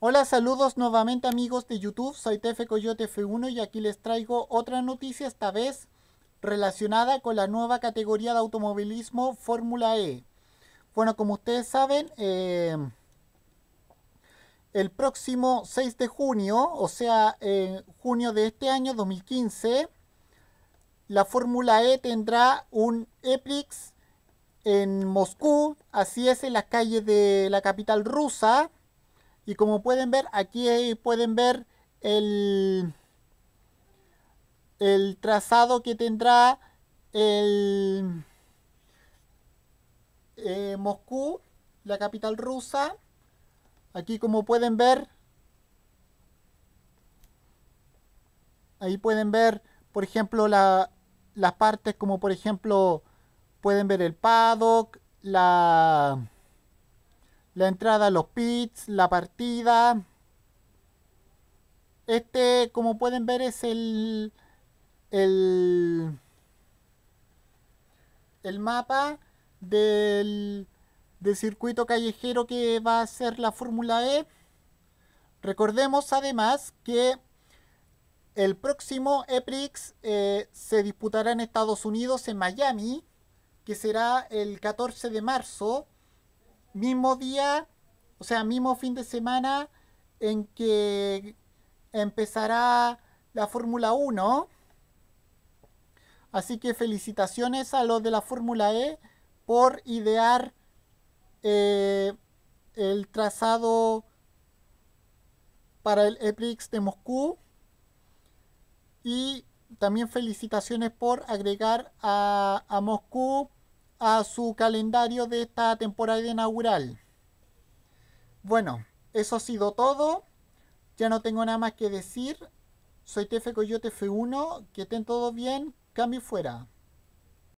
Hola, saludos nuevamente amigos de YouTube, soy TF Coyote F1 y aquí les traigo otra noticia, esta vez relacionada con la nueva categoría de automovilismo Fórmula E. Bueno, como ustedes saben, em, el próximo 6 de junio, o sea, en junio de este año 2015, la Fórmula E tendrá un EPRIX en Moscú, así es, en las calles de la capital rusa y como pueden ver, aquí pueden ver el, el trazado que tendrá el eh, Moscú, la capital rusa. Aquí como pueden ver, ahí pueden ver, por ejemplo, la, las partes como por ejemplo, pueden ver el paddock, la la entrada a los pits, la partida. Este, como pueden ver, es el, el, mapa del, circuito callejero que va a ser la Fórmula E. Recordemos además que el próximo EPRIX eh, se disputará en Estados Unidos, en Miami, que será el 14 de marzo mismo día, o sea, mismo fin de semana en que empezará la Fórmula 1. Así que felicitaciones a los de la Fórmula E por idear eh, el trazado para el EPRIX de Moscú. Y también felicitaciones por agregar a, a Moscú a su calendario de esta temporada inaugural. Bueno, eso ha sido todo. Ya no tengo nada más que decir. Soy TF Coyote F1. Que estén todos bien. Cambio fuera.